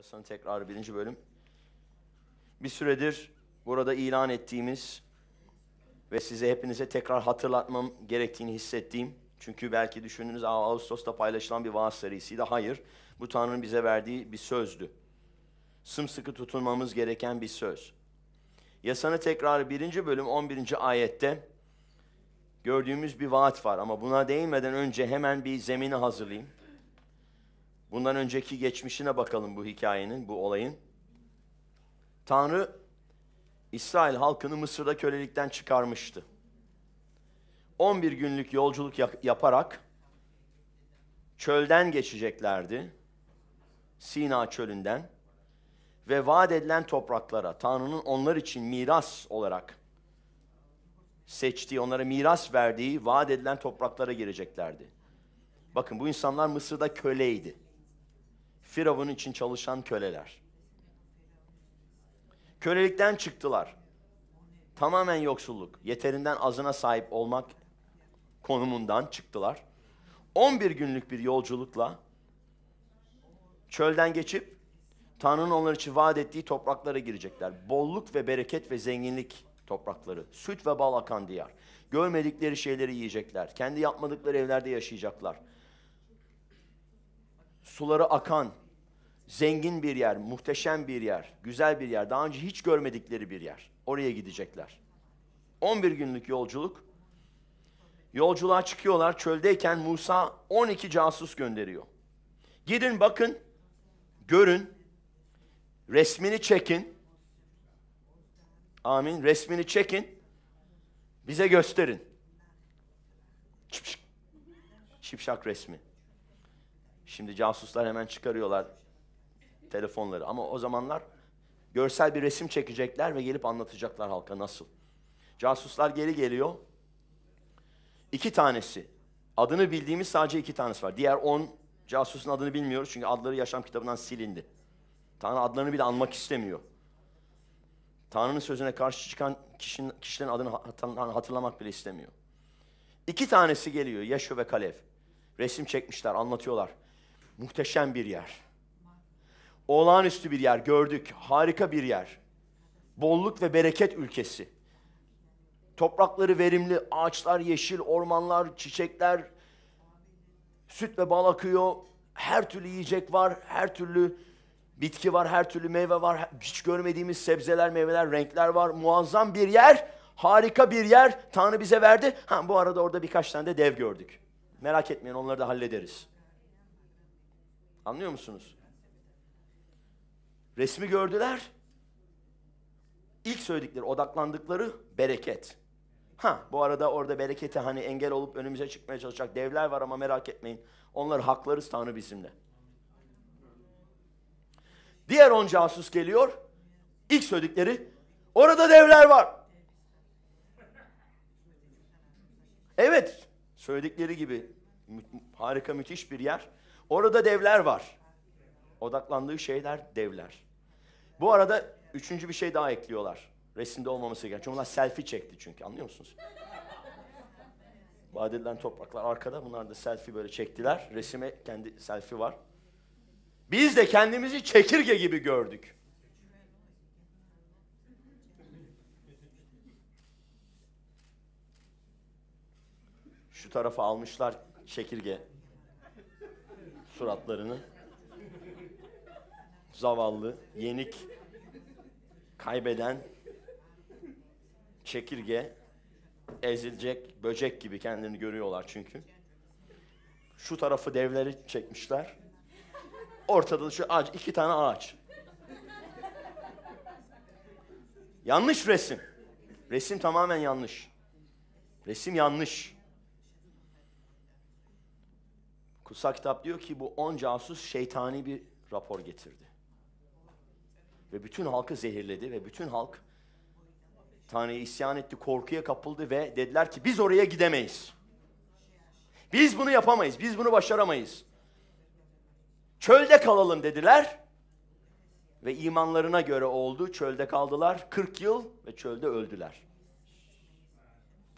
Yasanın tekrar birinci bölüm. Bir süredir burada ilan ettiğimiz ve size hepinize tekrar hatırlatmam gerektiğini hissettiğim. Çünkü belki düşündünüz Ağustos'ta paylaşılan bir vaaz serisiydi. Hayır, bu Tanrı'nın bize verdiği bir sözdü. Sımsıkı tutunmamız gereken bir söz. Yasanı tekrar birinci bölüm 11. ayette gördüğümüz bir vaat var ama buna değinmeden önce hemen bir zemini hazırlayayım. Bundan önceki geçmişine bakalım bu hikayenin, bu olayın. Tanrı İsrail halkını Mısır'da kölelikten çıkarmıştı. 11 günlük yolculuk yaparak çölden geçeceklerdi. Sina çölünden ve vaat edilen topraklara Tanrı'nın onlar için miras olarak seçtiği, onlara miras verdiği vaat edilen topraklara gireceklerdi. Bakın bu insanlar Mısır'da köleydi. Firavun için çalışan köleler. Kölelikten çıktılar. Tamamen yoksulluk, yeterinden azına sahip olmak konumundan çıktılar. 11 günlük bir yolculukla çölden geçip Tanrı'nın onlar için vaat ettiği topraklara girecekler. Bolluk ve bereket ve zenginlik toprakları, süt ve bal akan diyar. Görmedikleri şeyleri yiyecekler, kendi yapmadıkları evlerde yaşayacaklar suları akan, zengin bir yer, muhteşem bir yer, güzel bir yer, daha önce hiç görmedikleri bir yer. Oraya gidecekler. 11 günlük yolculuk. Yolculuğa çıkıyorlar. Çöldeyken Musa 12 casus gönderiyor. Gidin bakın, görün, resmini çekin. Amin. Resmini çekin. Bize gösterin. Şipşak resmi. Şimdi casuslar hemen çıkarıyorlar telefonları ama o zamanlar görsel bir resim çekecekler ve gelip anlatacaklar halka nasıl. Casuslar geri geliyor. İki tanesi. Adını bildiğimiz sadece iki tanesi var. Diğer on casusun adını bilmiyoruz çünkü adları yaşam kitabından silindi. Tanrı adlarını bile anmak istemiyor. Tanrı'nın sözüne karşı çıkan kişinin, kişilerin adını hatırlamak bile istemiyor. İki tanesi geliyor Yaşo ve Kalev. Resim çekmişler, anlatıyorlar. Muhteşem bir yer. Olağanüstü bir yer gördük. Harika bir yer. Bolluk ve bereket ülkesi. Toprakları verimli, ağaçlar yeşil, ormanlar, çiçekler, süt ve bal akıyor. Her türlü yiyecek var, her türlü bitki var, her türlü meyve var. Hiç görmediğimiz sebzeler, meyveler, renkler var. Muazzam bir yer, harika bir yer Tanrı bize verdi. Ha bu arada orada birkaç tane de dev gördük. Merak etmeyin onları da hallederiz. Anlıyor musunuz? Resmi gördüler. İlk söyledikleri, odaklandıkları bereket. Ha, bu arada orada bereketi hani engel olup önümüze çıkmaya çalışacak devler var ama merak etmeyin. Onları haklarız Tanrı bizimle. Diğer on casus geliyor. İlk söyledikleri orada devler var. Evet, söyledikleri gibi harika müthiş bir yer. Orada devler var. Odaklandığı şeyler devler. Bu arada üçüncü bir şey daha ekliyorlar. Resimde olmaması gereken. Onlar selfie çekti çünkü anlıyor musunuz? Badir'den topraklar arkada. Bunlar da selfie böyle çektiler. Resime kendi selfie var. Biz de kendimizi çekirge gibi gördük. Şu tarafa almışlar çekirge suratlarını. Zavallı, yenik, kaybeden, çekirge, ezilecek böcek gibi kendini görüyorlar çünkü. Şu tarafı devleri çekmişler. Ortada şu ağaç, iki tane ağaç. Yanlış resim. Resim tamamen yanlış. Resim yanlış. Kutsal kitap diyor ki bu on casus şeytani bir rapor getirdi. Ve bütün halkı zehirledi ve bütün halk Tanrı'ya isyan etti, korkuya kapıldı ve dediler ki biz oraya gidemeyiz. Biz bunu yapamayız, biz bunu başaramayız. Çölde kalalım dediler ve imanlarına göre oldu. Çölde kaldılar 40 yıl ve çölde öldüler.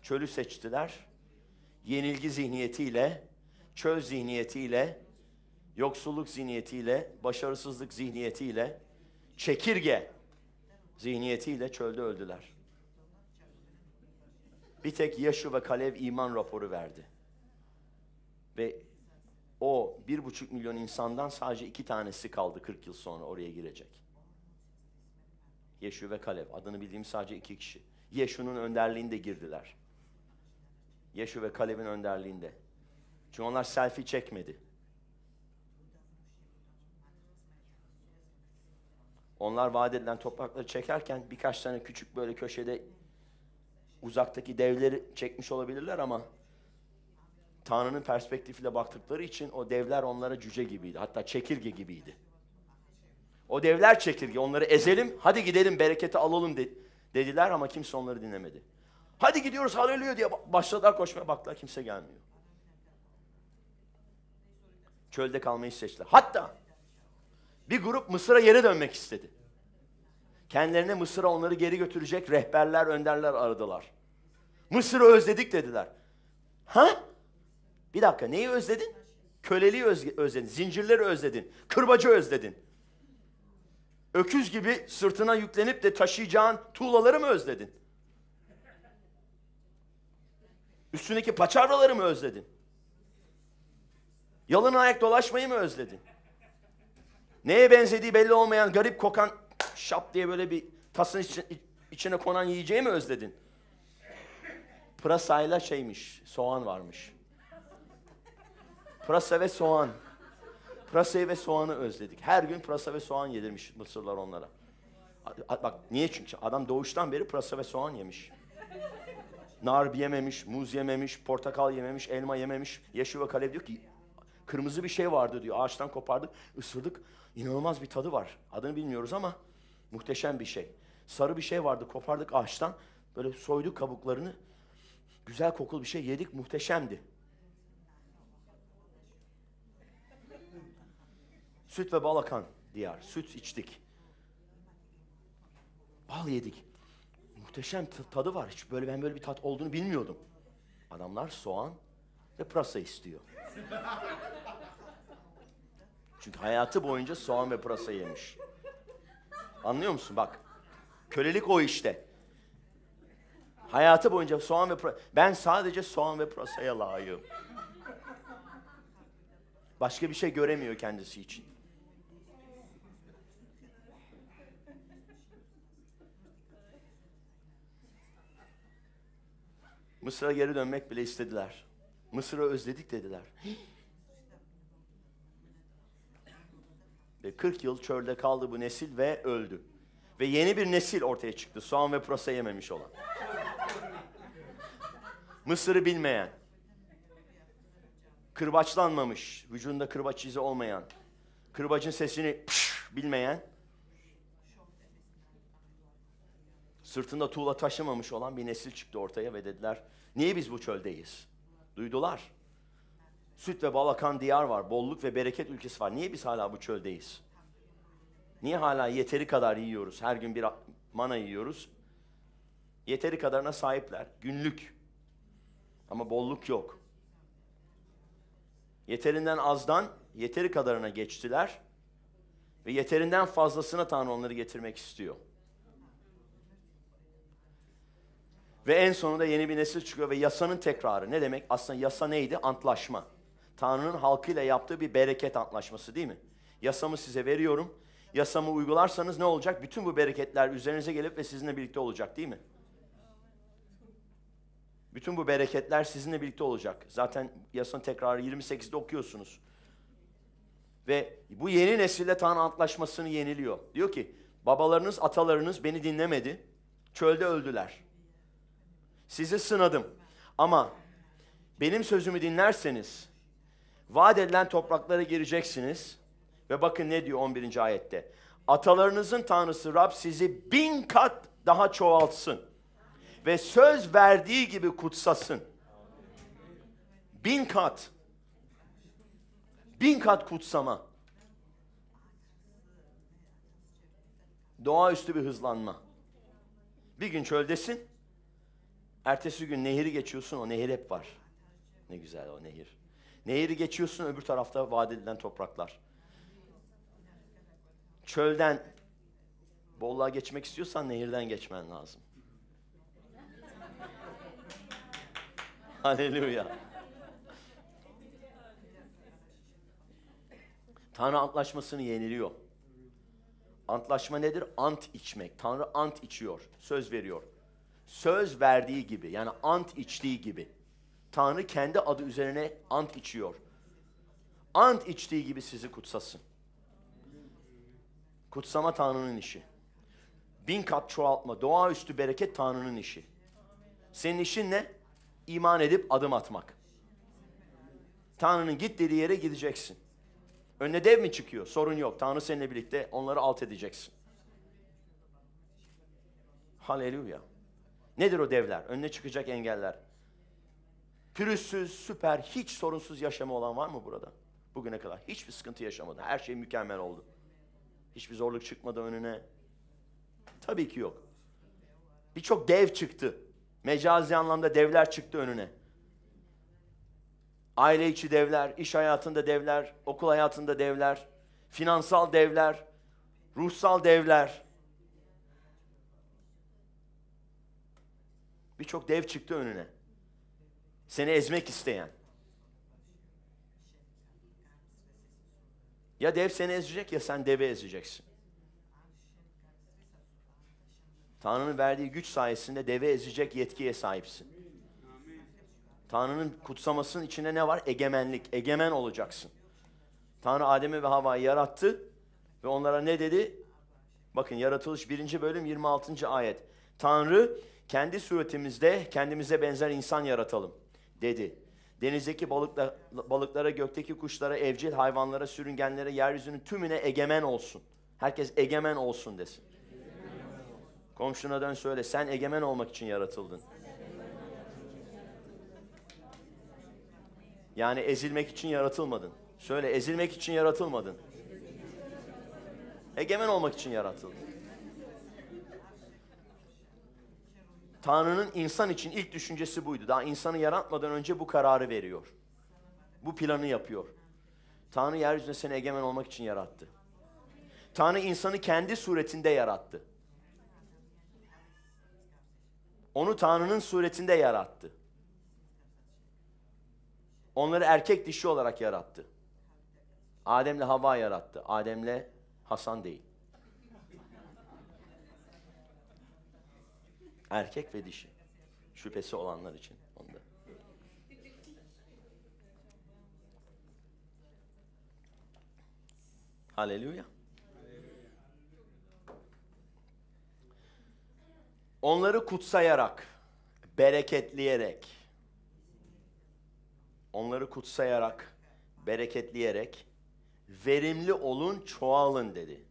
Çölü seçtiler. Yenilgi zihniyetiyle çöl zihniyetiyle, yoksulluk zihniyetiyle, başarısızlık zihniyetiyle, çekirge zihniyetiyle çölde öldüler. Bir tek Yaşu ve Kalev iman raporu verdi. Ve o bir buçuk milyon insandan sadece iki tanesi kaldı 40 yıl sonra oraya girecek. Yeşu ve Kalev. Adını bildiğim sadece iki kişi. Yeşu'nun önderliğinde girdiler. Yeşu ve Kalev'in önderliğinde. Çünkü onlar selfie çekmedi. Onlar vaat edilen toprakları çekerken birkaç tane küçük böyle köşede uzaktaki devleri çekmiş olabilirler ama Tanrı'nın perspektifiyle baktıkları için o devler onlara cüce gibiydi. Hatta çekirge gibiydi. O devler çekirge. Onları ezelim, hadi gidelim bereketi alalım de, dediler ama kimse onları dinlemedi. Hadi gidiyoruz haleluya diye başladılar koşmaya baktılar kimse gelmiyor çölde kalmayı seçtiler. Hatta bir grup Mısır'a geri dönmek istedi. Kendilerine Mısır'a onları geri götürecek rehberler, önderler aradılar. Mısır'ı özledik dediler. Ha? Bir dakika neyi özledin? Köleliği özledin, zincirleri özledin, kırbacı özledin. Öküz gibi sırtına yüklenip de taşıyacağın tuğlaları mı özledin? Üstündeki paçavraları mı özledin? Yalın ayak dolaşmayı mı özledin? Neye benzediği belli olmayan garip kokan şap diye böyle bir tasın içine, içine konan yiyeceği mi özledin? Pırasayla şeymiş, soğan varmış. Pırasa ve soğan. Pırasayı ve soğanı özledik. Her gün pırasa ve soğan yedirmiş Mısırlar onlara. Bak niye çünkü adam doğuştan beri pırasa ve soğan yemiş. Nar yememiş, muz yememiş, portakal yememiş, elma yememiş. Yeşil ve Kalev diyor ki Kırmızı bir şey vardı diyor. Ağaçtan kopardık, ısırdık. İnanılmaz bir tadı var. Adını bilmiyoruz ama muhteşem bir şey. Sarı bir şey vardı. Kopardık ağaçtan. Böyle soyduk kabuklarını. Güzel kokulu bir şey yedik. Muhteşemdi. Süt ve balakan diyar. Süt içtik. Bal yedik. Muhteşem tadı var. Hiç böyle ben böyle bir tat olduğunu bilmiyordum. Adamlar soğan ve pırasa istiyor. Çünkü hayatı boyunca soğan ve pırasa yemiş. Anlıyor musun? Bak. Kölelik o işte. Hayatı boyunca soğan ve pırasa. Ben sadece soğan ve pırasaya layığım. Başka bir şey göremiyor kendisi için. Mısır'a geri dönmek bile istediler. Mısır'ı özledik dediler. ve 40 yıl çölde kaldı bu nesil ve öldü. Ve yeni bir nesil ortaya çıktı. Soğan ve pırasa yememiş olan. Mısır'ı bilmeyen, kırbaçlanmamış, vücudunda kırbaç izi olmayan, kırbacın sesini pş, bilmeyen, sırtında tuğla taşımamış olan bir nesil çıktı ortaya ve dediler, niye biz bu çöldeyiz? Duydular. Süt ve bal akan diyar var. Bolluk ve bereket ülkesi var. Niye biz hala bu çöldeyiz? Niye hala yeteri kadar yiyoruz? Her gün bir mana yiyoruz. Yeteri kadarına sahipler. Günlük. Ama bolluk yok. Yeterinden azdan yeteri kadarına geçtiler. Ve yeterinden fazlasına Tanrı onları getirmek istiyor. Ve en sonunda yeni bir nesil çıkıyor ve yasanın tekrarı. Ne demek? Aslında yasa neydi? Antlaşma. Tanrı'nın halkıyla yaptığı bir bereket antlaşması değil mi? Yasamı size veriyorum. Yasamı uygularsanız ne olacak? Bütün bu bereketler üzerinize gelip ve sizinle birlikte olacak değil mi? Bütün bu bereketler sizinle birlikte olacak. Zaten yasanın tekrarı 28'de okuyorsunuz. Ve bu yeni nesille Tanrı antlaşmasını yeniliyor. Diyor ki babalarınız atalarınız beni dinlemedi. Çölde öldüler. Sizi sınadım. Ama benim sözümü dinlerseniz vaat edilen topraklara gireceksiniz. Ve bakın ne diyor 11. ayette. Atalarınızın tanrısı Rab sizi bin kat daha çoğaltsın. Ve söz verdiği gibi kutsasın. Bin kat. Bin kat kutsama. Doğaüstü bir hızlanma. Bir gün çöldesin. Ertesi gün nehri geçiyorsun, o nehir hep var. Ne güzel o nehir. Nehri geçiyorsun, öbür tarafta vaat edilen topraklar. Çölden bolluğa geçmek istiyorsan nehirden geçmen lazım. Haleluya. Tanrı antlaşmasını yeniliyor. Antlaşma nedir? Ant içmek. Tanrı ant içiyor, söz veriyor söz verdiği gibi yani ant içtiği gibi. Tanrı kendi adı üzerine ant içiyor. Ant içtiği gibi sizi kutsasın. Kutsama Tanrı'nın işi. Bin kat çoğaltma, doğaüstü bereket Tanrı'nın işi. Senin işin ne? İman edip adım atmak. Tanrı'nın git dediği yere gideceksin. Önüne dev mi çıkıyor? Sorun yok. Tanrı seninle birlikte onları alt edeceksin. Haleluya. Nedir o devler? Önüne çıkacak engeller. Pürüzsüz, süper, hiç sorunsuz yaşamı olan var mı burada? Bugüne kadar hiçbir sıkıntı yaşamadı. Her şey mükemmel oldu. Hiçbir zorluk çıkmadı önüne. Tabii ki yok. Birçok dev çıktı. Mecazi anlamda devler çıktı önüne. Aile içi devler, iş hayatında devler, okul hayatında devler, finansal devler, ruhsal devler, Birçok dev çıktı önüne. Seni ezmek isteyen. Ya dev seni ezecek ya sen devi ezeceksin. Tanrı'nın verdiği güç sayesinde deve ezecek yetkiye sahipsin. Tanrı'nın kutsamasının içinde ne var? Egemenlik. Egemen olacaksın. Tanrı Adem'i ve Havva'yı yarattı ve onlara ne dedi? Bakın yaratılış 1. bölüm 26. ayet. Tanrı kendi suretimizde kendimize benzer insan yaratalım dedi. Denizdeki balıkla, balıklara, gökteki kuşlara, evcil hayvanlara, sürüngenlere, yeryüzünün tümüne egemen olsun. Herkes egemen olsun desin. Komşuna dön söyle sen egemen olmak için yaratıldın. Yani ezilmek için yaratılmadın. Söyle ezilmek için yaratılmadın. Egemen olmak için yaratıldın. Tanrı'nın insan için ilk düşüncesi buydu. Daha insanı yaratmadan önce bu kararı veriyor. Bu planı yapıyor. Tanrı yeryüzüne seni egemen olmak için yarattı. Tanrı insanı kendi suretinde yarattı. Onu Tanrı'nın suretinde yarattı. Onları erkek dişi olarak yarattı. Adem'le Havva yarattı. Adem'le Hasan değil. Erkek ve dişi. Şüphesi olanlar için onda. Haleluya. Onları kutsayarak, bereketleyerek, onları kutsayarak, bereketleyerek, verimli olun, çoğalın dedi.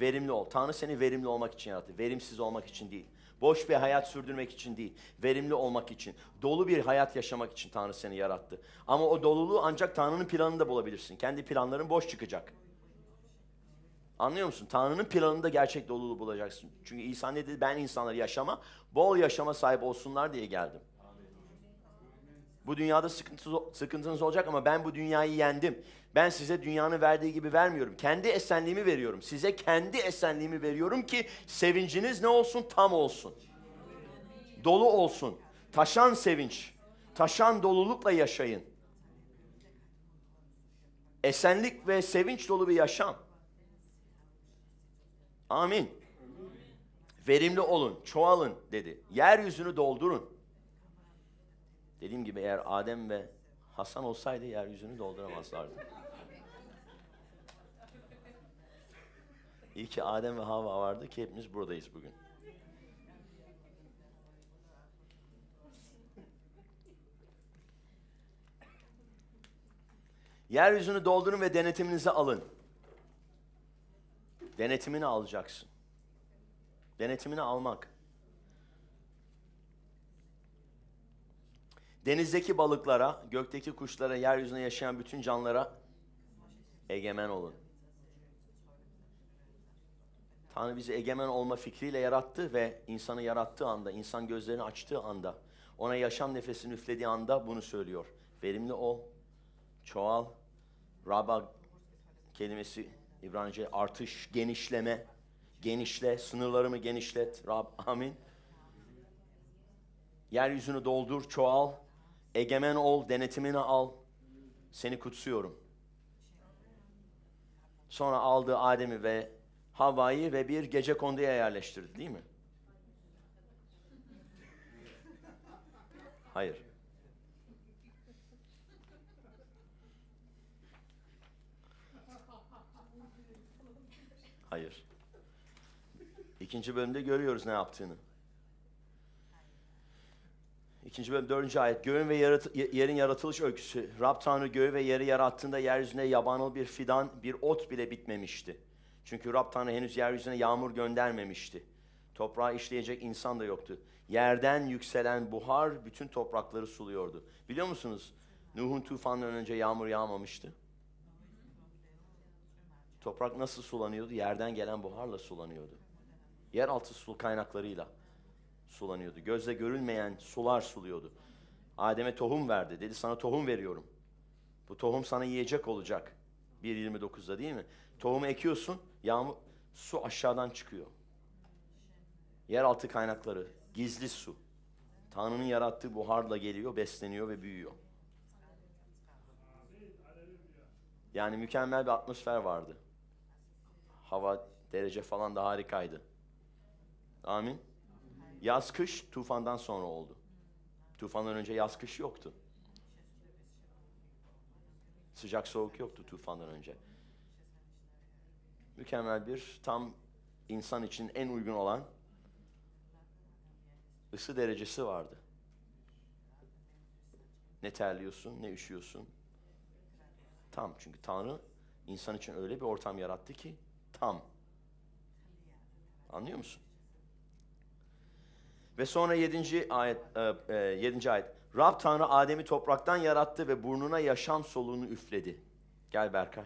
Verimli ol. Tanrı seni verimli olmak için yarattı. Verimsiz olmak için değil. Boş bir hayat sürdürmek için değil. Verimli olmak için. Dolu bir hayat yaşamak için Tanrı seni yarattı. Ama o doluluğu ancak Tanrı'nın planında bulabilirsin. Kendi planların boş çıkacak. Anlıyor musun? Tanrı'nın planında gerçek doluluğu bulacaksın. Çünkü İsa ne dedi? Ben insanları yaşama, bol yaşama sahip olsunlar diye geldim. Bu dünyada sıkıntınız, sıkıntınız olacak ama ben bu dünyayı yendim. Ben size dünyanın verdiği gibi vermiyorum. Kendi esenliğimi veriyorum. Size kendi esenliğimi veriyorum ki sevinciniz ne olsun? Tam olsun. Dolu olsun. Taşan sevinç. Taşan dolulukla yaşayın. Esenlik ve sevinç dolu bir yaşam. Amin. Verimli olun, çoğalın dedi. Yeryüzünü doldurun. Dediğim gibi eğer Adem ve Hasan olsaydı yeryüzünü dolduramazlardı. İyi ki Adem ve Hava vardı ki hepimiz buradayız bugün. Yeryüzünü doldurun ve denetiminizi alın. Denetimini alacaksın. Denetimini almak. Denizdeki balıklara, gökteki kuşlara, yeryüzünde yaşayan bütün canlara egemen olun. Tanrı bizi egemen olma fikriyle yarattı ve insanı yarattığı anda, insan gözlerini açtığı anda, ona yaşam nefesini üflediği anda bunu söylüyor. Verimli ol, çoğal, Rabba kelimesi İbranice artış, genişleme, genişle, sınırlarımı genişlet, Rab, amin. Yeryüzünü doldur, çoğal, Egemen ol, denetimini al. Seni kutsuyorum. Sonra aldı Adem'i ve Havva'yı ve bir gece konduya yerleştirdi değil mi? Hayır. Hayır. İkinci bölümde görüyoruz ne yaptığını. İkinci bölüm dördüncü ayet. Göğün ve yaratı, yerin yaratılış öyküsü. Rab Tanrı göğü ve yeri yarattığında yeryüzüne yabanıl bir fidan, bir ot bile bitmemişti. Çünkü Rab Tanrı henüz yeryüzüne yağmur göndermemişti. Toprağa işleyecek insan da yoktu. Yerden yükselen buhar bütün toprakları suluyordu. Biliyor musunuz? Nuh'un tufanından önce yağmur yağmamıştı. Toprak nasıl sulanıyordu? Yerden gelen buharla sulanıyordu. Yeraltı su kaynaklarıyla sulanıyordu. Gözle görülmeyen sular suluyordu. Adem'e tohum verdi. Dedi sana tohum veriyorum. Bu tohum sana yiyecek olacak. 1.29'da değil mi? Tohumu ekiyorsun, yağmur, su aşağıdan çıkıyor. Yeraltı kaynakları, gizli su. Tanrı'nın yarattığı buharla geliyor, besleniyor ve büyüyor. Yani mükemmel bir atmosfer vardı. Hava, derece falan da harikaydı. Amin. Yaz kış tufandan sonra oldu. Tufandan önce yaz kış yoktu. Sıcak soğuk yoktu tufandan önce. Mükemmel bir tam insan için en uygun olan ısı derecesi vardı. Ne terliyorsun, ne üşüyorsun. Tam çünkü Tanrı insan için öyle bir ortam yarattı ki tam. Anlıyor musun? Ve sonra 7. ayet, 7. E, e, ayet. Rab Tanrı Adem'i topraktan yarattı ve burnuna yaşam soluğunu üfledi. Gel Berkay.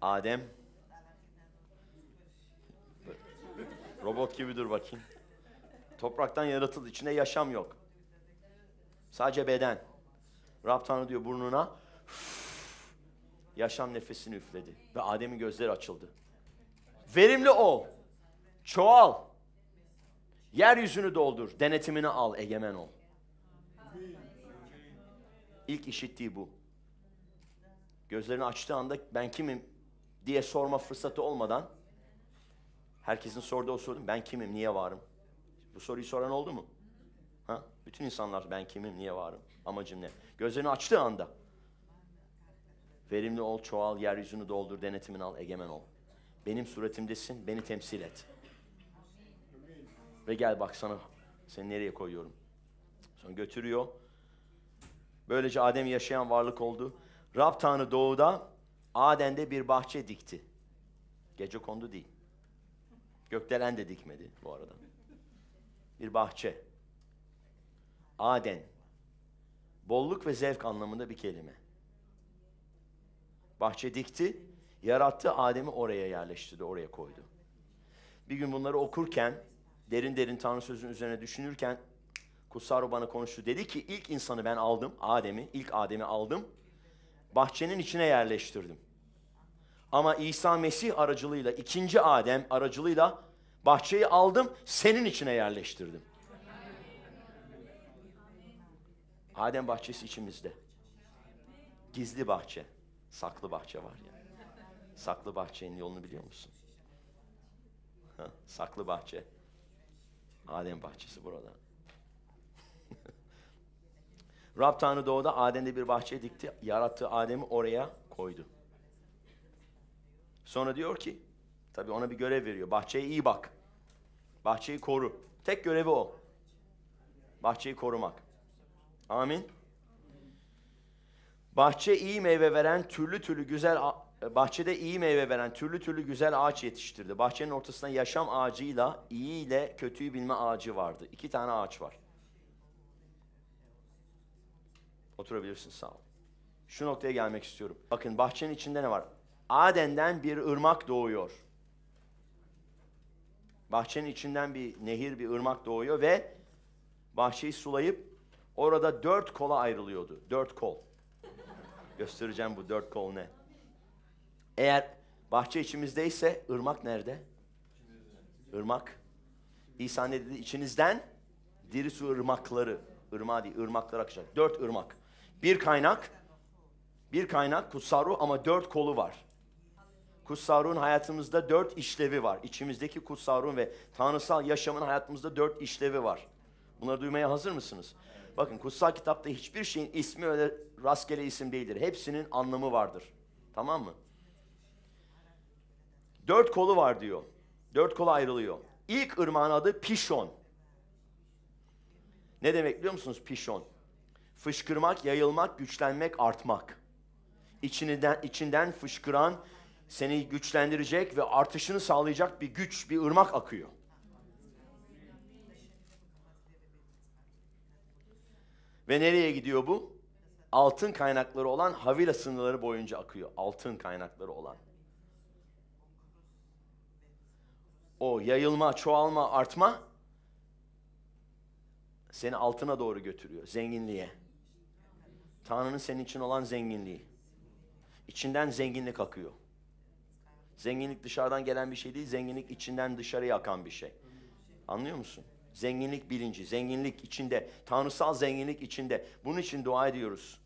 Adem. Robot gibi dur bakayım. Topraktan yaratıldı. içinde yaşam yok. Sadece beden. Rab Tanrı diyor burnuna yaşam nefesini üfledi. Ve Adem'in gözleri açıldı. Verimli ol. Çoğal. Yeryüzünü doldur, denetimini al, egemen ol. İlk işittiği bu. Gözlerini açtığı anda ben kimim diye sorma fırsatı olmadan herkesin sorduğu o soru ben kimim, niye varım? Bu soruyu soran oldu mu? Ha? Bütün insanlar ben kimim, niye varım, amacım ne? Gözlerini açtığı anda verimli ol, çoğal, yeryüzünü doldur, denetimini al, egemen ol. Benim suretimdesin, beni temsil et. Ve gel baksana seni nereye koyuyorum. Sonra götürüyor. Böylece Adem yaşayan varlık oldu. Rab Tanrı doğuda Aden'de bir bahçe dikti. Gece kondu değil. Gökdelen de dikmedi bu arada. Bir bahçe. Aden. Bolluk ve zevk anlamında bir kelime. Bahçe dikti, yarattı Adem'i oraya yerleştirdi, oraya koydu. Bir gün bunları okurken derin derin Tanrı sözünün üzerine düşünürken kutsal bana konuştu. Dedi ki ilk insanı ben aldım, Adem'i, ilk Adem'i aldım. Bahçenin içine yerleştirdim. Ama İsa Mesih aracılığıyla, ikinci Adem aracılığıyla bahçeyi aldım, senin içine yerleştirdim. Adem bahçesi içimizde. Gizli bahçe, saklı bahçe var ya. Saklı bahçenin yolunu biliyor musun? Ha, saklı bahçe. Adem bahçesi burada. Rab Tanrı doğuda Adem'de bir bahçe dikti. Yarattığı Adem'i oraya koydu. Sonra diyor ki, tabii ona bir görev veriyor. Bahçeye iyi bak. Bahçeyi koru. Tek görevi o. Bahçeyi korumak. Amin. Bahçe iyi meyve veren türlü türlü güzel e, bahçede iyi meyve veren türlü türlü güzel ağaç yetiştirdi. Bahçenin ortasında yaşam ağacıyla iyi ile kötüyü bilme ağacı vardı. İki tane ağaç var. Oturabilirsin sağ ol. Şu noktaya gelmek istiyorum. Bakın bahçenin içinde ne var? Aden'den bir ırmak doğuyor. Bahçenin içinden bir nehir, bir ırmak doğuyor ve bahçeyi sulayıp orada dört kola ayrılıyordu. Dört kol. Göstereceğim bu dört kol ne. Eğer bahçe içimizdeyse ırmak nerede? Irmak. İsa ne dedi? İçinizden diri su ırmakları. Irmağı değil, ırmaklar akacak. Dört ırmak. Bir kaynak, bir kaynak kutsaru ama dört kolu var. Kutsarun hayatımızda dört işlevi var. İçimizdeki kutsarun ve tanrısal yaşamın hayatımızda dört işlevi var. Bunları duymaya hazır mısınız? Bakın kutsal kitapta hiçbir şeyin ismi öyle rastgele isim değildir. Hepsinin anlamı vardır. Tamam mı? Dört kolu var diyor. Dört kolu ayrılıyor. İlk ırmağın adı Pişon. Ne demek biliyor musunuz Pişon? Fışkırmak, yayılmak, güçlenmek, artmak. İçinden, içinden fışkıran seni güçlendirecek ve artışını sağlayacak bir güç, bir ırmak akıyor. Ve nereye gidiyor bu? Altın kaynakları olan Havila sınırları boyunca akıyor. Altın kaynakları olan. o yayılma, çoğalma, artma seni altına doğru götürüyor, zenginliğe. Tanrı'nın senin için olan zenginliği. İçinden zenginlik akıyor. Zenginlik dışarıdan gelen bir şey değil, zenginlik içinden dışarıya akan bir şey. Anlıyor musun? Zenginlik bilinci, zenginlik içinde, tanrısal zenginlik içinde. Bunun için dua ediyoruz.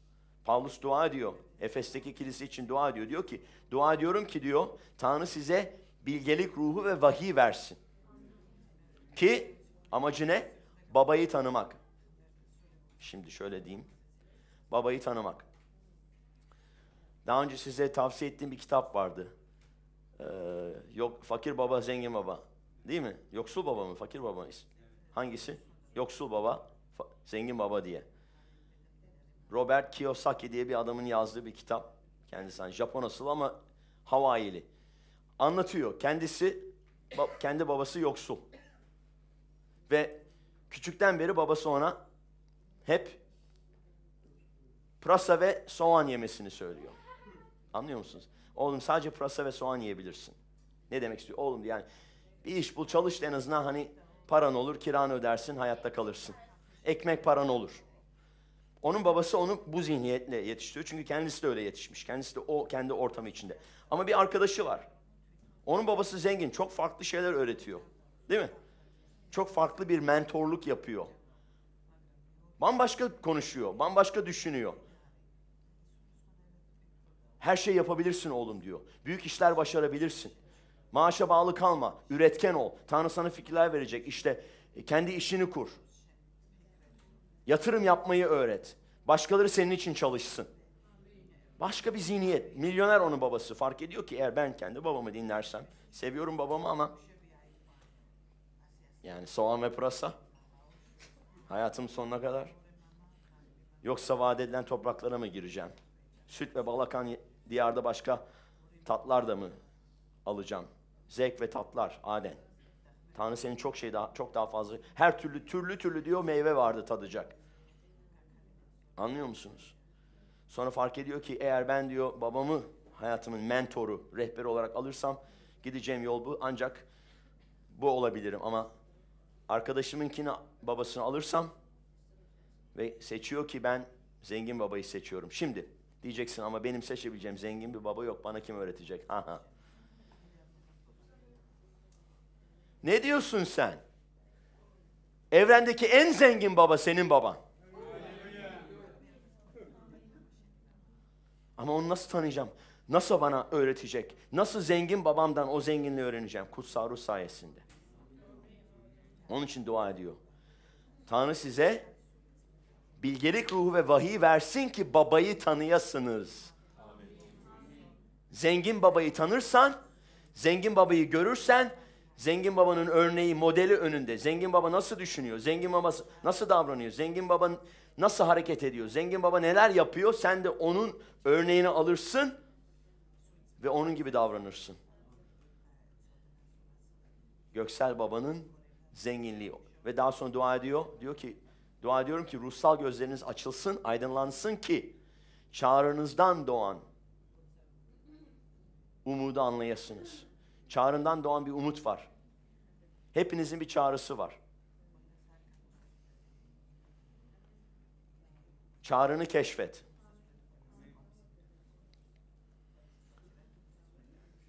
Paulus dua ediyor. Efes'teki kilise için dua ediyor. Diyor ki, dua ediyorum ki diyor, Tanrı size bilgelik ruhu ve vahiy versin. Ki amacı ne? Babayı tanımak. Şimdi şöyle diyeyim. Babayı tanımak. Daha önce size tavsiye ettiğim bir kitap vardı. Ee, yok fakir baba, zengin baba. Değil mi? Yoksul baba mı, fakir baba mı? Hangisi? Yoksul baba, zengin baba diye. Robert Kiyosaki diye bir adamın yazdığı bir kitap. Kendisi hani Japon asıl ama Havaili anlatıyor. Kendisi, kendi babası yoksul. Ve küçükten beri babası ona hep prasa ve soğan yemesini söylüyor. Anlıyor musunuz? Oğlum sadece prasa ve soğan yiyebilirsin. Ne demek istiyor? Oğlum diyor, yani bir iş bul çalış en azından hani paran olur, kiranı ödersin, hayatta kalırsın. Ekmek paran olur. Onun babası onu bu zihniyetle yetiştiriyor. Çünkü kendisi de öyle yetişmiş. Kendisi de o kendi ortamı içinde. Ama bir arkadaşı var. Onun babası zengin. Çok farklı şeyler öğretiyor. Değil mi? Çok farklı bir mentorluk yapıyor. Bambaşka konuşuyor. Bambaşka düşünüyor. Her şey yapabilirsin oğlum diyor. Büyük işler başarabilirsin. Maaşa bağlı kalma. Üretken ol. Tanrı sana fikirler verecek. İşte e, kendi işini kur. Yatırım yapmayı öğret. Başkaları senin için çalışsın. Başka bir zihniyet. Milyoner onun babası. Fark ediyor ki eğer ben kendi babamı dinlersem. Seviyorum babamı ama. Yani soğan ve pırasa. Hayatım sonuna kadar. Yoksa vaat edilen topraklara mı gireceğim? Süt ve balakan diyarda başka tatlar da mı alacağım? Zevk ve tatlar Aden. Tanrı senin çok şey daha çok daha fazla her türlü türlü türlü diyor meyve vardı tadacak. Anlıyor musunuz? Sonra fark ediyor ki eğer ben diyor babamı hayatımın mentoru, rehberi olarak alırsam gideceğim yol bu. Ancak bu olabilirim ama arkadaşımınkini babasını alırsam ve seçiyor ki ben zengin babayı seçiyorum. Şimdi diyeceksin ama benim seçebileceğim zengin bir baba yok. Bana kim öğretecek? Aha. Ne diyorsun sen? Evrendeki en zengin baba senin baban. Ama onu nasıl tanıyacağım? Nasıl bana öğretecek? Nasıl zengin babamdan o zenginliği öğreneceğim? Kutsal ruh sayesinde. Onun için dua ediyor. Tanrı size bilgelik ruhu ve vahiy versin ki babayı tanıyasınız. Amin. Zengin babayı tanırsan, zengin babayı görürsen Zengin babanın örneği, modeli önünde. Zengin baba nasıl düşünüyor? Zengin baba nasıl davranıyor? Zengin baba nasıl hareket ediyor? Zengin baba neler yapıyor? Sen de onun örneğini alırsın ve onun gibi davranırsın. Göksel babanın zenginliği. Ve daha sonra dua ediyor. Diyor ki, dua ediyorum ki ruhsal gözleriniz açılsın, aydınlansın ki çağrınızdan doğan umudu anlayasınız.'' Çağrından doğan bir umut var. Hepinizin bir çağrısı var. Çağrını keşfet.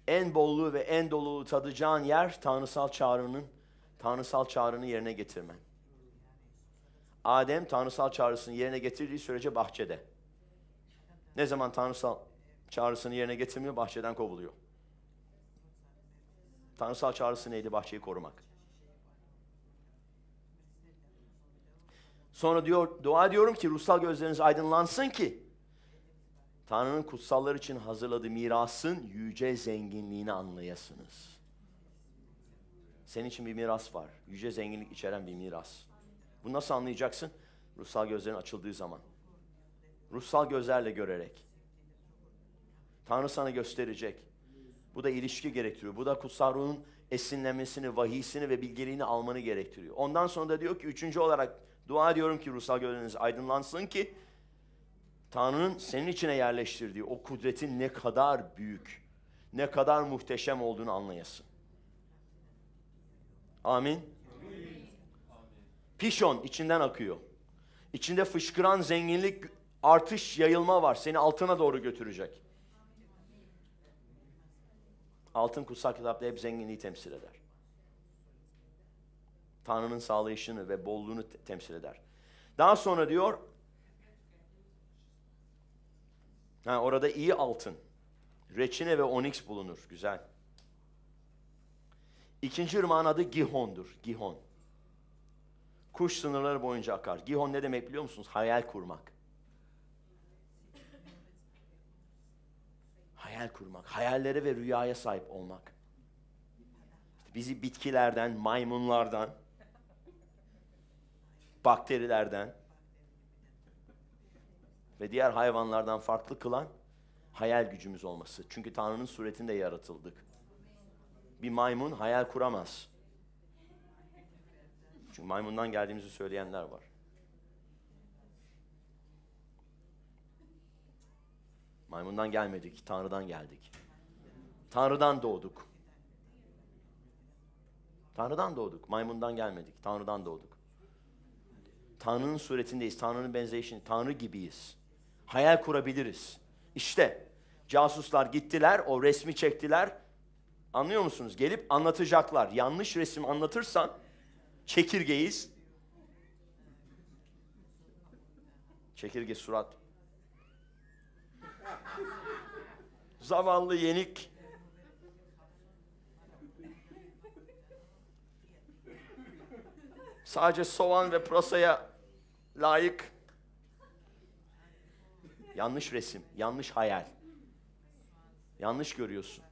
En bolluğu ve en doluluğu tadacağın yer tanrısal çağrının, tanrısal çağrını yerine getirmen. Adem tanrısal çağrısını yerine getirdiği sürece bahçede. Ne zaman tanrısal çağrısını yerine getirmiyor bahçeden kovuluyor. Tanrısal çağrısı neydi? Bahçeyi korumak. Sonra diyor, dua ediyorum ki ruhsal gözleriniz aydınlansın ki Tanrı'nın kutsallar için hazırladığı mirasın yüce zenginliğini anlayasınız. Senin için bir miras var. Yüce zenginlik içeren bir miras. Bunu nasıl anlayacaksın? Ruhsal gözlerin açıldığı zaman. Ruhsal gözlerle görerek. Tanrı sana gösterecek. Bu da ilişki gerektiriyor. Bu da kutsal ruhun esinlenmesini, vahisini ve bilgeliğini almanı gerektiriyor. Ondan sonra da diyor ki üçüncü olarak dua ediyorum ki ruhsal gözleriniz aydınlansın ki Tanrı'nın senin içine yerleştirdiği o kudretin ne kadar büyük, ne kadar muhteşem olduğunu anlayasın. Amin. Amin. Pişon içinden akıyor. İçinde fışkıran zenginlik, artış, yayılma var. Seni altına doğru götürecek. Altın kutsal kitapta hep zenginliği temsil eder. Tanrı'nın sağlayışını ve bolluğunu te temsil eder. Daha sonra diyor, ha, orada iyi altın, reçine ve onyx bulunur. Güzel. İkinci ırmağın adı Gihon'dur. Gihon. Kuş sınırları boyunca akar. Gihon ne demek biliyor musunuz? Hayal kurmak. hayaller kurmak, hayallere ve rüyaya sahip olmak. İşte bizi bitkilerden, maymunlardan, bakterilerden ve diğer hayvanlardan farklı kılan hayal gücümüz olması. Çünkü Tanrı'nın suretinde yaratıldık. Bir maymun hayal kuramaz. Çünkü maymundan geldiğimizi söyleyenler var. Maymundan gelmedik, Tanrı'dan geldik. Tanrı'dan doğduk. Tanrı'dan doğduk. Maymundan gelmedik. Tanrı'dan doğduk. Tanrı'nın suretindeyiz. Tanrı'nın benzeyişini. Tanrı gibiyiz. Hayal kurabiliriz. İşte casuslar gittiler. O resmi çektiler. Anlıyor musunuz? Gelip anlatacaklar. Yanlış resim anlatırsan çekirgeyiz. Çekirge surat Zavallı yenik. Sadece soğan ve pırasaya layık. Yanlış resim, yanlış hayal. Yanlış görüyorsun.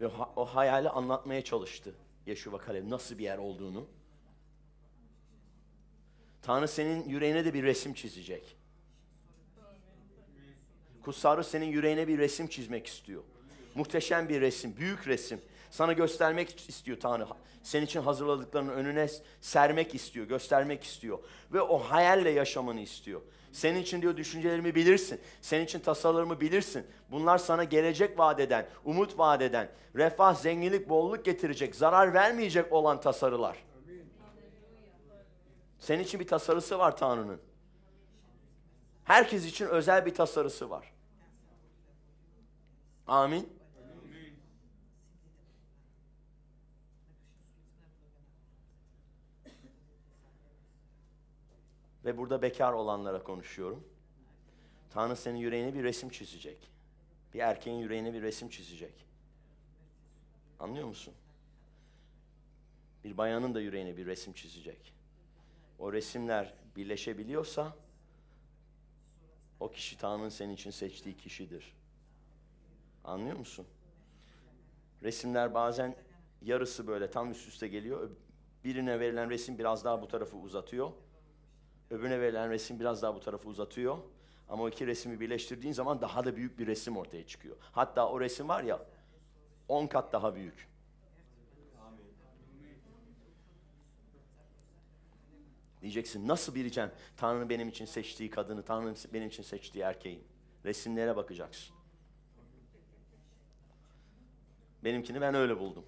Ve o hayali anlatmaya çalıştı Yeşuva Kalev nasıl bir yer olduğunu. Tanrı senin yüreğine de bir resim çizecek. Kutsarı senin yüreğine bir resim çizmek istiyor. Muhteşem bir resim, büyük resim. Sana göstermek istiyor Tanrı. Senin için hazırladıklarının önüne sermek istiyor, göstermek istiyor. Ve o hayalle yaşamanı istiyor. Senin için diyor düşüncelerimi bilirsin. Senin için tasarlarımı bilirsin. Bunlar sana gelecek vaat eden, umut vaat eden, refah, zenginlik, bolluk getirecek, zarar vermeyecek olan tasarılar. Senin için bir tasarısı var Tanrı'nın. Herkes için özel bir tasarısı var. Amin. Ve burada bekar olanlara konuşuyorum. Tanrı senin yüreğine bir resim çizecek. Bir erkeğin yüreğine bir resim çizecek. Anlıyor musun? Bir bayanın da yüreğine bir resim çizecek. O resimler birleşebiliyorsa o kişi Tanrı'nın senin için seçtiği kişidir. Anlıyor musun? Resimler bazen yarısı böyle tam üst üste geliyor. Birine verilen resim biraz daha bu tarafı uzatıyor. Öbürüne verilen resim biraz daha bu tarafı uzatıyor. Ama o iki resmi birleştirdiğin zaman daha da büyük bir resim ortaya çıkıyor. Hatta o resim var ya, on kat daha büyük. Diyeceksin nasıl bileceğim Tanrı benim için seçtiği kadını, Tanrı benim için seçtiği erkeği. Resimlere bakacaksın. Benimkini ben öyle buldum.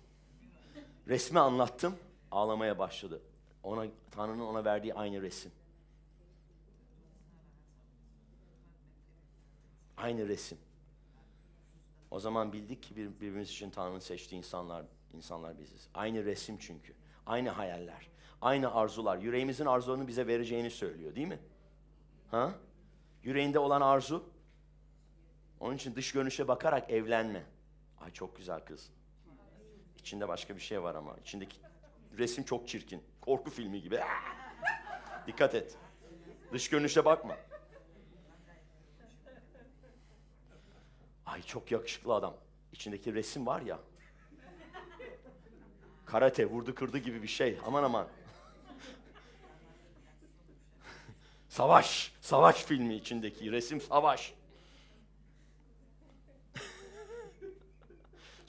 Resmi anlattım, ağlamaya başladı. Ona Tanrı'nın ona verdiği aynı resim. Aynı resim. O zaman bildik ki birbirimiz için Tanrı'nın seçtiği insanlar insanlar biziz. Aynı resim çünkü. Aynı hayaller, aynı arzular. Yüreğimizin arzularını bize vereceğini söylüyor, değil mi? Ha? Yüreğinde olan arzu. Onun için dış görünüşe bakarak evlenme. Ay çok güzel kız. İçinde başka bir şey var ama. İçindeki resim çok çirkin. Korku filmi gibi. Dikkat et. Dış görünüşe bakma. Ay çok yakışıklı adam. İçindeki resim var ya. Karate, vurdu kırdı gibi bir şey. Aman aman. savaş, savaş filmi içindeki resim savaş.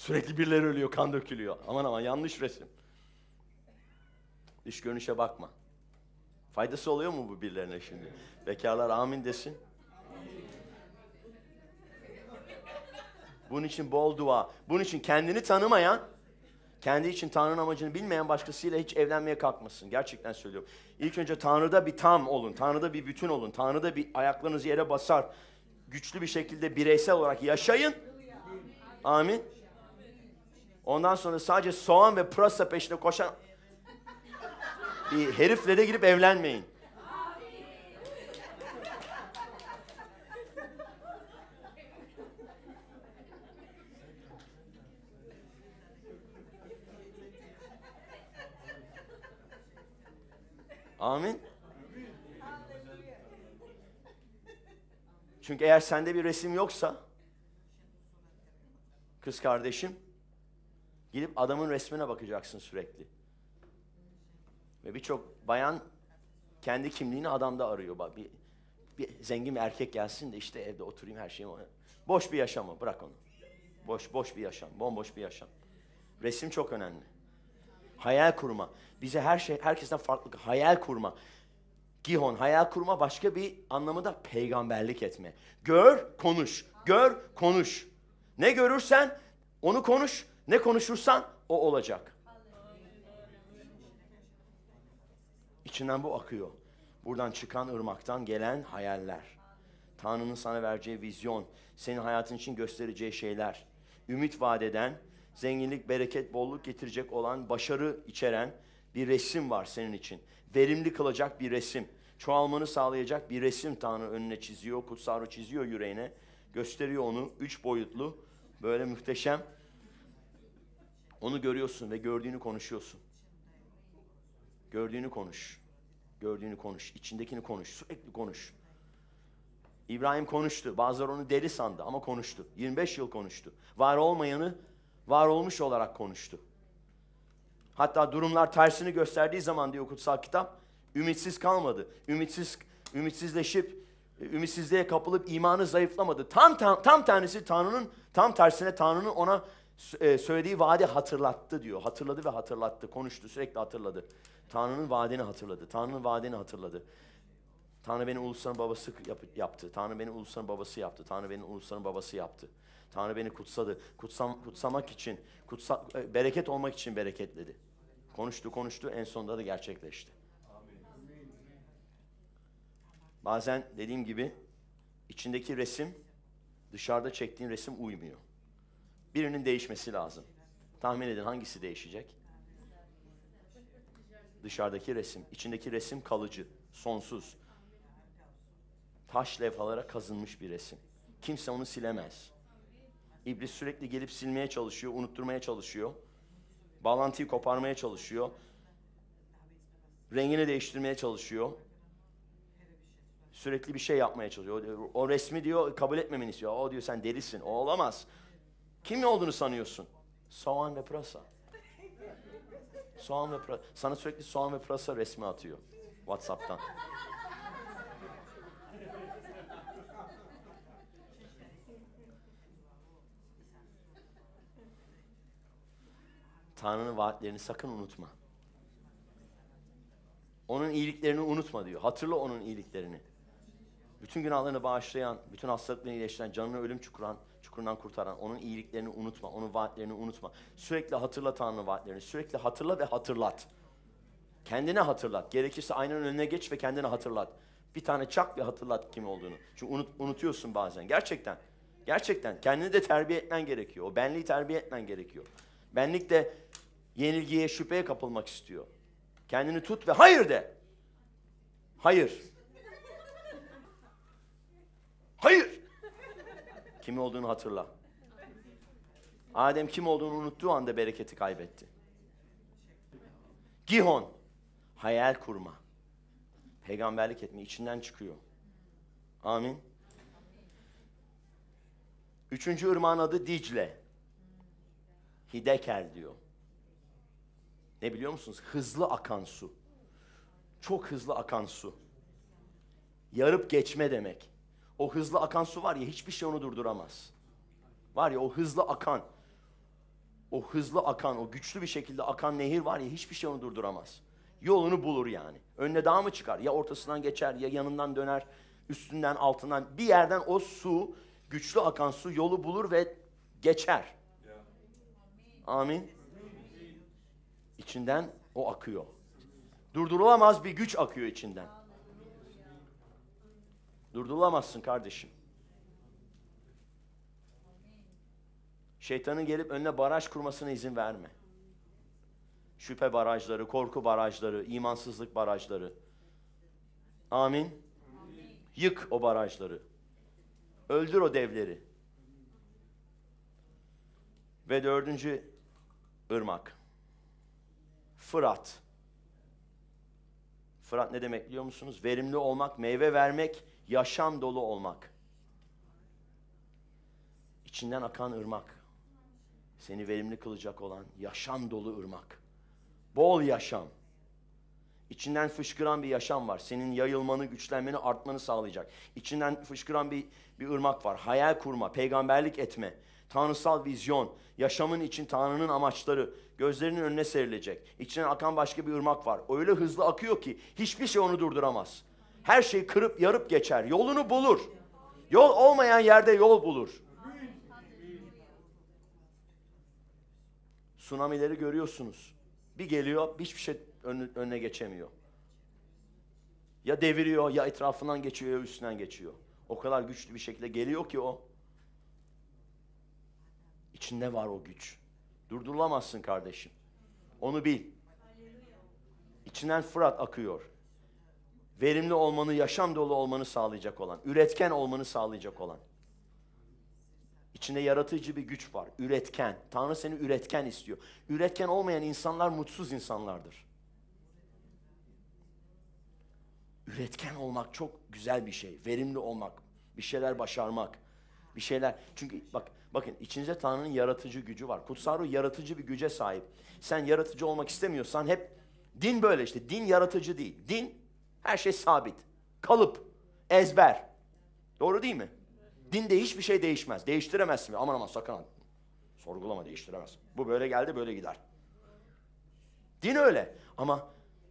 Sürekli birileri ölüyor, kan dökülüyor. Aman aman yanlış resim. Dış görünüşe bakma. Faydası oluyor mu bu birilerine şimdi? Bekarlar amin desin. Bunun için bol dua. Bunun için kendini tanımayan, kendi için Tanrı'nın amacını bilmeyen başkasıyla hiç evlenmeye kalkmasın. Gerçekten söylüyorum. İlk önce Tanrı'da bir tam olun, Tanrı'da bir bütün olun, Tanrı'da bir ayaklarınız yere basar, güçlü bir şekilde bireysel olarak yaşayın. Amin. Ondan sonra sadece soğan ve pırasa peşinde koşan bir herifle de girip evlenmeyin. Amin. Çünkü eğer sende bir resim yoksa kız kardeşim Gidip adamın resmine bakacaksın sürekli. Ve birçok bayan kendi kimliğini adamda arıyor. bir, bir zengin bir erkek gelsin de işte evde oturayım her şeyim. Boş bir yaşamı bırak onu. Boş, boş bir yaşam, bomboş bir yaşam. Resim çok önemli. Hayal kurma. Bize her şey, herkesten farklı. Hayal kurma. Gihon, hayal kurma başka bir anlamı da peygamberlik etme. Gör, konuş. Gör, konuş. Ne görürsen onu konuş. Ne konuşursan o olacak. İçinden bu akıyor. Buradan çıkan ırmaktan gelen hayaller. Tanrı'nın sana vereceği vizyon, senin hayatın için göstereceği şeyler. Ümit vaat eden, zenginlik, bereket, bolluk getirecek olan, başarı içeren bir resim var senin için. Verimli kılacak bir resim. Çoğalmanı sağlayacak bir resim Tanrı önüne çiziyor, kutsarı çiziyor yüreğine. Gösteriyor onu üç boyutlu, böyle muhteşem onu görüyorsun ve gördüğünü konuşuyorsun. Gördüğünü konuş. Gördüğünü konuş. İçindekini konuş. Sürekli konuş. İbrahim konuştu. Bazıları onu deli sandı ama konuştu. 25 yıl konuştu. Var olmayanı var olmuş olarak konuştu. Hatta durumlar tersini gösterdiği zaman diyor kutsal kitap ümitsiz kalmadı. Ümitsiz ümitsizleşip ümitsizliğe kapılıp imanı zayıflamadı. Tam tam, tam tanesi Tanrı'nın tam tersine Tanrı'nın ona e, söylediği vaadi hatırlattı diyor. Hatırladı ve hatırlattı. Konuştu sürekli hatırladı. Tanrı'nın vaadini hatırladı. Tanrı'nın vaadini hatırladı. Tanrı beni ulusların babası yap- yaptı. Tanrı beni ulusların babası yaptı. Tanrı beni ulusların babası yaptı. Tanrı beni kutsadı. Kutsam, kutsamak için, kutsa, e, bereket olmak için bereketledi. Konuştu, konuştu. En sonunda da gerçekleşti. Bazen dediğim gibi içindeki resim dışarıda çektiğin resim uymuyor. Birinin değişmesi lazım. Tahmin edin hangisi değişecek? Dışarıdaki resim, içindeki resim kalıcı, sonsuz. Taş levhalara kazınmış bir resim. Kimse onu silemez. İblis sürekli gelip silmeye çalışıyor, unutturmaya çalışıyor. Bağlantıyı koparmaya çalışıyor. Rengini değiştirmeye çalışıyor. Sürekli bir şey yapmaya çalışıyor. O resmi diyor kabul etmemeni istiyor. O diyor sen delisin. O olamaz. Kim olduğunu sanıyorsun? Soğan ve pırasa. Soğan ve pırasa. Sana sürekli soğan ve pırasa resmi atıyor. Whatsapp'tan. Tanrı'nın vaatlerini sakın unutma. Onun iyiliklerini unutma diyor. Hatırla onun iyiliklerini bütün günahlarını bağışlayan, bütün hastalıklarını iyileştiren, canını ölüm çukuran, çukurundan kurtaran, onun iyiliklerini unutma, onun vaatlerini unutma. Sürekli hatırla Tanrı'nın vaatlerini, sürekli hatırla ve hatırlat. Kendine hatırlat. Gerekirse aynanın önüne geç ve kendine hatırlat. Bir tane çak ve hatırlat kim olduğunu. Çünkü unut, unutuyorsun bazen. Gerçekten. Gerçekten. Kendini de terbiye etmen gerekiyor. O benliği terbiye etmen gerekiyor. Benlik de yenilgiye, şüpheye kapılmak istiyor. Kendini tut ve hayır de. Hayır. Hayır. Kim olduğunu hatırla. Adem kim olduğunu unuttuğu anda bereketi kaybetti. Gihon, hayal kurma. Peygamberlik etme içinden çıkıyor. Amin. Üçüncü ırmağın adı Dicle. Hideker diyor. Ne biliyor musunuz? Hızlı akan su. Çok hızlı akan su. Yarıp geçme demek. O hızlı akan su var ya hiçbir şey onu durduramaz. Var ya o hızlı akan, o hızlı akan, o güçlü bir şekilde akan nehir var ya hiçbir şey onu durduramaz. Yolunu bulur yani. Önüne dağ mı çıkar? Ya ortasından geçer, ya yanından döner, üstünden, altından. Bir yerden o su, güçlü akan su yolu bulur ve geçer. Amin. İçinden o akıyor. Durdurulamaz bir güç akıyor içinden. Durdurulamazsın kardeşim. Şeytanın gelip önüne baraj kurmasına izin verme. Şüphe barajları, korku barajları, imansızlık barajları. Amin. Amin. Yık o barajları. Öldür o devleri. Ve dördüncü ırmak. Fırat. Fırat ne demek biliyor musunuz? Verimli olmak, meyve vermek, yaşam dolu olmak. İçinden akan ırmak. Seni verimli kılacak olan yaşam dolu ırmak. Bol yaşam. İçinden fışkıran bir yaşam var. Senin yayılmanı, güçlenmeni, artmanı sağlayacak. İçinden fışkıran bir, bir ırmak var. Hayal kurma, peygamberlik etme, tanrısal vizyon, yaşamın için Tanrı'nın amaçları gözlerinin önüne serilecek. İçinden akan başka bir ırmak var. Öyle hızlı akıyor ki hiçbir şey onu durduramaz. Her şeyi kırıp yarıp geçer. Yolunu bulur. Yol olmayan yerde yol bulur. Tsunamileri görüyorsunuz. Bir geliyor hiçbir şey önüne geçemiyor. Ya deviriyor ya etrafından geçiyor ya üstünden geçiyor. O kadar güçlü bir şekilde geliyor ki o. İçinde var o güç. Durdurulamazsın kardeşim. Onu bil. İçinden Fırat akıyor verimli olmanı, yaşam dolu olmanı sağlayacak olan, üretken olmanı sağlayacak olan. İçinde yaratıcı bir güç var, üretken. Tanrı seni üretken istiyor. Üretken olmayan insanlar mutsuz insanlardır. Üretken olmak çok güzel bir şey. Verimli olmak, bir şeyler başarmak, bir şeyler. Çünkü bak bakın içinizde Tanrı'nın yaratıcı gücü var. Kutsal ruh yaratıcı bir güce sahip. Sen yaratıcı olmak istemiyorsan hep din böyle işte. Din yaratıcı değil. Din her şey sabit. Kalıp, ezber. Doğru değil mi? Dinde hiçbir şey değişmez. Değiştiremezsin. Aman aman sakın. Sorgulama değiştiremez. Bu böyle geldi böyle gider. Din öyle. Ama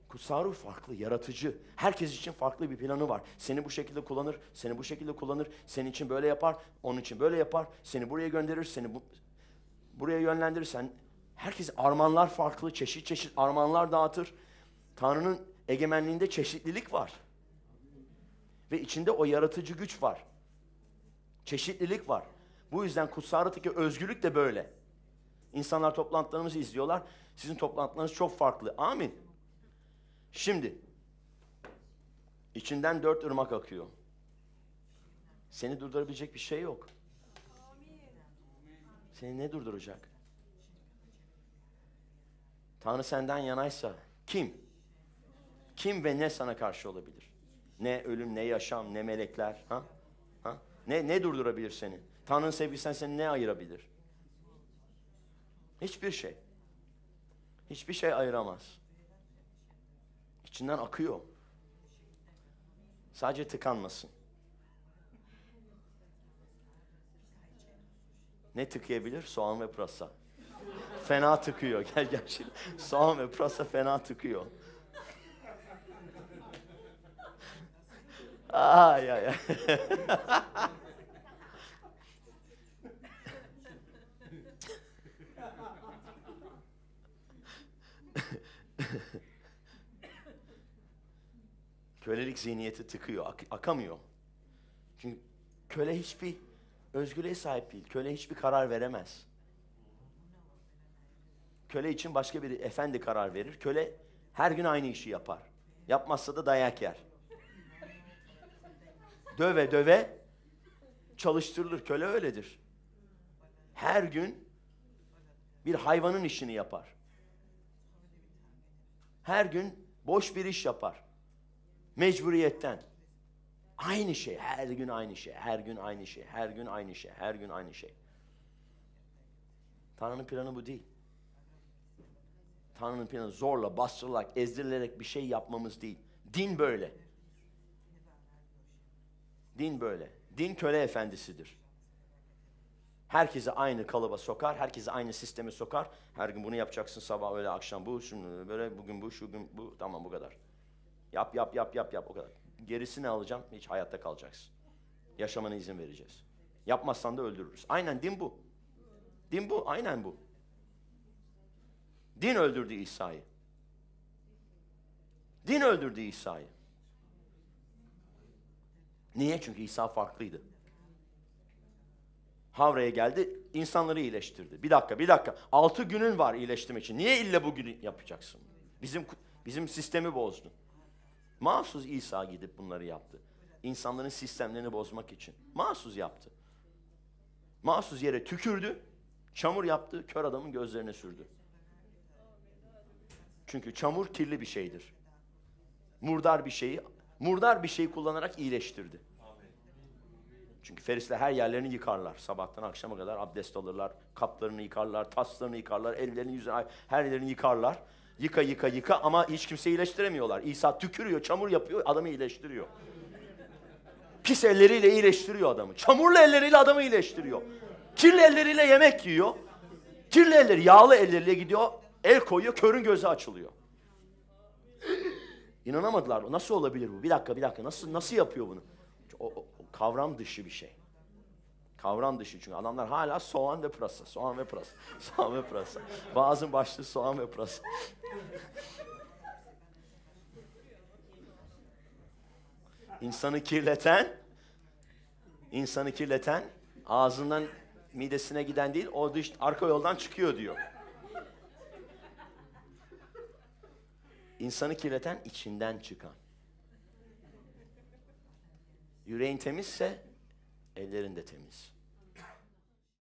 kutsal ruh farklı, yaratıcı. Herkes için farklı bir planı var. Seni bu şekilde kullanır, seni bu şekilde kullanır. Senin için böyle yapar, onun için böyle yapar. Seni buraya gönderir, seni bu, buraya yönlendirir. Sen herkes armanlar farklı, çeşit çeşit armanlar dağıtır. Tanrı'nın egemenliğinde çeşitlilik var. Ve içinde o yaratıcı güç var. Çeşitlilik var. Bu yüzden kutsarataki özgürlük de böyle. İnsanlar toplantılarımızı izliyorlar. Sizin toplantılarınız çok farklı. Amin. Şimdi içinden dört ırmak akıyor. Seni durdurabilecek bir şey yok. Seni ne durduracak? Tanrı senden yanaysa kim? Kim ve ne sana karşı olabilir? Ne ölüm, ne yaşam, ne melekler. Ha? Ha? Ne, ne durdurabilir seni? Tanrı'nın sevgisinden seni ne ayırabilir? Hiçbir şey. Hiçbir şey ayıramaz. İçinden akıyor. Sadece tıkanmasın. Ne tıkayabilir? Soğan ve pırasa. fena tıkıyor. Gel gel şimdi. Soğan ve pırasa fena tıkıyor. Ay ay ay. Kölelik zihniyeti tıkıyor, ak akamıyor. Çünkü köle hiçbir özgürlüğe sahip değil. Köle hiçbir karar veremez. Köle için başka bir efendi karar verir. Köle her gün aynı işi yapar. Yapmazsa da dayak yer döve döve çalıştırılır. Köle öyledir. Her gün bir hayvanın işini yapar. Her gün boş bir iş yapar. Mecburiyetten. Aynı şey, her gün aynı şey, her gün aynı şey, her gün aynı şey, her gün aynı şey. Tanrı'nın planı bu değil. Tanrı'nın planı zorla, bastırılarak, ezdirilerek bir şey yapmamız değil. Din böyle. Din böyle. Din köle efendisidir. Herkesi aynı kalıba sokar, herkesi aynı sisteme sokar. Her gün bunu yapacaksın sabah öyle akşam bu, şunu böyle bugün bu, şu gün bu tamam bu kadar. Yap yap yap yap yap o kadar. Gerisini alacağım hiç hayatta kalacaksın. Yaşamana izin vereceğiz. Yapmazsan da öldürürüz. Aynen din bu. Din bu, aynen bu. Din öldürdü İsa'yı. Din öldürdü İsa'yı. Niye? Çünkü İsa farklıydı. Havreye geldi, insanları iyileştirdi. Bir dakika, bir dakika. Altı günün var iyileştirmek için. Niye illa bugün yapacaksın? Bizim bizim sistemi bozdun. Mahsus İsa gidip bunları yaptı. İnsanların sistemlerini bozmak için. Mahsus yaptı. Mahsus yere tükürdü, çamur yaptı, kör adamın gözlerine sürdü. Çünkü çamur kirli bir şeydir. Murdar bir şeyi murdar bir şey kullanarak iyileştirdi. Çünkü Ferisle her yerlerini yıkarlar. Sabahtan akşama kadar abdest alırlar. Kaplarını yıkarlar, taslarını yıkarlar, ellerini, yüzünü, her yerini yıkarlar. Yıka yıka yıka ama hiç kimse iyileştiremiyorlar. İsa tükürüyor, çamur yapıyor, adamı iyileştiriyor. Pis elleriyle iyileştiriyor adamı. Çamurlu elleriyle adamı iyileştiriyor. Kirli elleriyle yemek yiyor. Kirli elleri, yağlı elleriyle gidiyor. El koyuyor, körün gözü açılıyor. İnanamadılar. Nasıl olabilir bu? Bir dakika, bir dakika. Nasıl nasıl yapıyor bunu? O, o kavram dışı bir şey. Kavram dışı çünkü adamlar hala soğan ve pırasa, soğan ve pırasa, soğan ve pırasa. Bazı başlı soğan ve pırasa. insanı kirleten, insanı kirleten ağzından midesine giden değil, o dış arka yoldan çıkıyor diyor. İnsanı kirleten içinden çıkan. Yüreğin temizse ellerin de temiz.